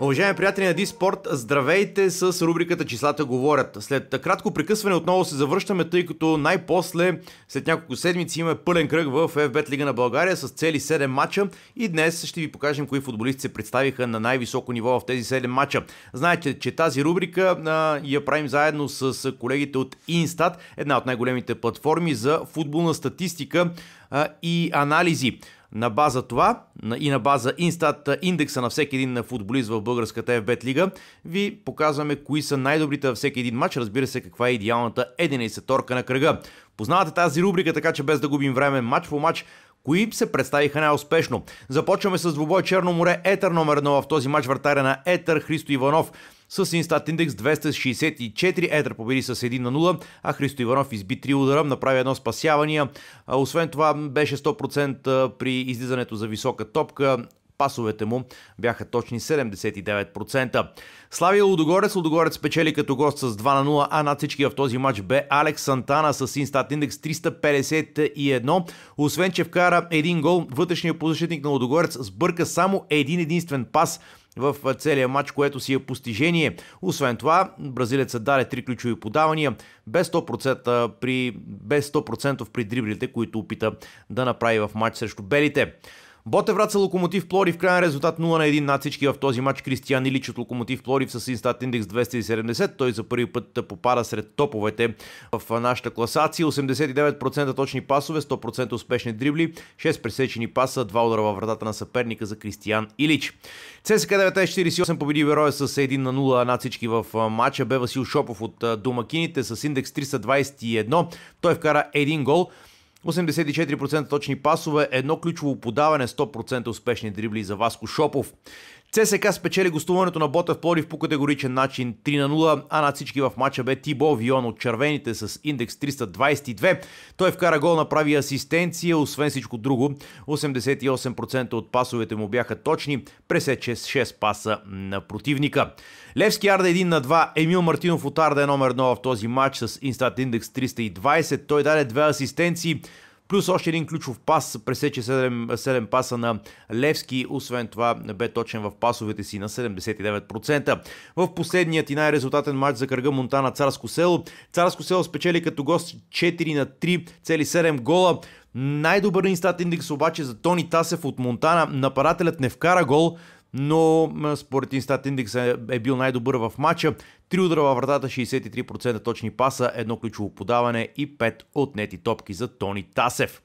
Уважаеми приятели на Диспорт, здравейте с рубриката Числата говорят. След кратко прекъсване отново се завръщаме, тъй като най-после, след няколко седмици, имаме пълен кръг в FBET Лига на България с цели 7 мача и днес ще ви покажем кои футболисти се представиха на най-високо ниво в тези 7 мача. Знаете, че тази рубрика а, я правим заедно с колегите от Instat, една от най-големите платформи за футболна статистика а, и анализи. На база това и на база инстат индекса на всеки един футболист в българската FBET лига ви показваме кои са най-добрите във всеки един матч. Разбира се каква е идеалната 11 торка на кръга. Познавате тази рубрика, така че без да губим време, матч по матч Кои се представиха най-успешно? Започваме с двубой Черно море Етър номер 1 в този матч вратаря на Етър Христо Иванов с Инстат индекс 264. Етър победи с 1 на 0, а Христо Иванов изби 3 удара, направи едно спасявания. Освен това беше 100% при излизането за висока топка. Пасовете му бяха точни 79%. Славия Лудогорец. Лудогорец печели като гост с 2 на 0, а над всички в този матч бе Алекс Сантана с Инстат индекс 351. Освен, че вкара един гол, вътрешният позащитник на Лудогорец сбърка само един единствен пас в целия матч, което си е постижение. Освен това, бразилецът даде три ключови подавания, без 100%, при, без 100% при дриблите, които опита да направи в матч срещу белите враца Локомотив Плори в крайен резултат 0 на 1 над всички в този матч. Кристиян Илич от Локомотив Плорив с инстат индекс 270. Той за първи път попада сред топовете в нашата класация. 89% точни пасове, 100% успешни дрибли, 6 пресечени паса, 2 удара във вратата на съперника за Кристиян Илич. ЦСК 948 победи Вероя с 1 на 0 над всички в матча. Бе Васил Шопов от домакините с индекс 321. Той вкара един гол. 84% точни пасове, едно ключово подаване, 100% успешни дрибли за Васко Шопов. ЦСК спечели гостуването на Ботев Плорив по категоричен начин 3 на 0, а над всички в матча бе Тибо Вион от червените с индекс 322. Той вкара гол, направи асистенция, освен всичко друго. 88% от пасовете му бяха точни, пресече с 6 паса на противника. Левски Арда 1 на 2, Емил Мартинов от Арда е номер 1 в този матч с инстат индекс 320. Той даде две асистенции, Плюс още един ключов пас пресече 7, 7 паса на Левски. Освен това бе точен в пасовете си на 79%. В последният и най-резултатен матч за кръга Монтана Царско село. Царско село спечели като гост 4 на 3, цели 7 гола. Най-добър инстат индекс обаче за Тони Тасев от Монтана. Нападателят не вкара гол, но според Инстат Индекс е, бил най-добър в матча. Три удара във вратата, 63% точни паса, едно ключово подаване и 5 отнети топки за Тони Тасев.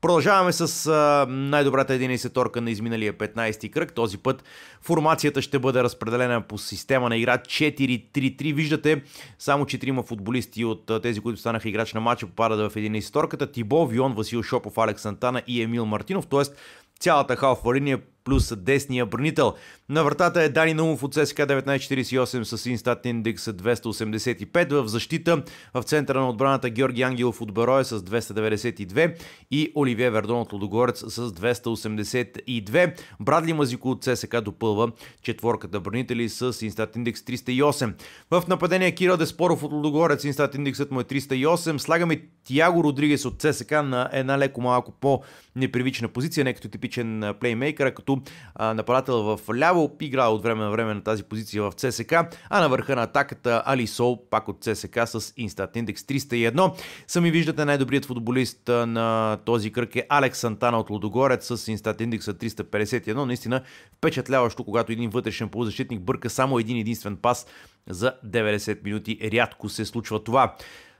Продължаваме с най-добрата 11-торка на изминалия 15-ти кръг. Този път формацията ще бъде разпределена по система на игра 4-3-3. Виждате, само 4 футболисти от тези, които станаха играч на матча, попадат в 11-торката. Тибо, Вион, Васил Шопов, Алекс Антана и Емил Мартинов. Тоест, цялата халфа линия плюс десния бранител. На вратата е Дани Наумов от ССК 1948 с инстат индекс 285 в защита. В центъра на отбраната Георги Ангелов от Бароя с 292 и Оливия Вердон от Лодогорец с 282. Брадли Мазико от ССК допълва четворката бранители с инстат индекс 308. В нападение Кирил Деспоров от Лодогорец инстат индексът му е 308. Слагаме Тиаго Родригес от ЦСК на една леко малко по-непривична позиция, не като типичен плеймейкър, а като като а, нападател в ляво, игра от време на време на тази позиция в ЦСК, а на върха на атаката Али Сол, пак от ЦСК с инстат индекс 301. Сами виждате най-добрият футболист на този кръг е Алекс Сантана от Лодогорец с инстат индекса 351. Наистина впечатляващо, когато един вътрешен полузащитник бърка само един единствен пас за 90 минути. Рядко се случва това.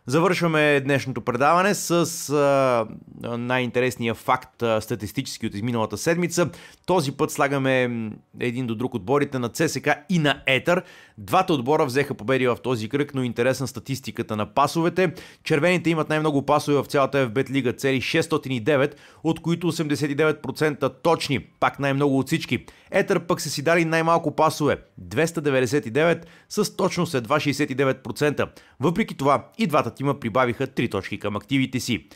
Завършваме днешното предаване с а, най-интересния факт а, статистически от изминалата седмица. Този път слагаме един до друг отборите на ЦСК и на Етър. Двата отбора взеха победи в този кръг, но интересна статистиката на пасовете. Червените имат най-много пасове в цялата FBET лига, цели 609, от които 89% точни, пак най-много от всички. Етър пък са си дали най-малко пасове, 299, с точност едва 69%. Въпреки това и двата тима прибавиха 3 точки към активите си.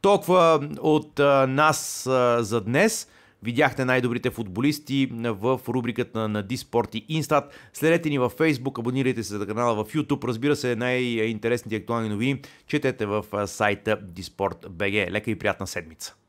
Толкова от нас за днес. Видяхте най-добрите футболисти в рубриката на Диспорт и Инстат. Следете ни във Facebook, абонирайте се за канала в YouTube. Разбира се, най-интересните актуални новини четете в сайта Диспорт.бг. Лека и приятна седмица!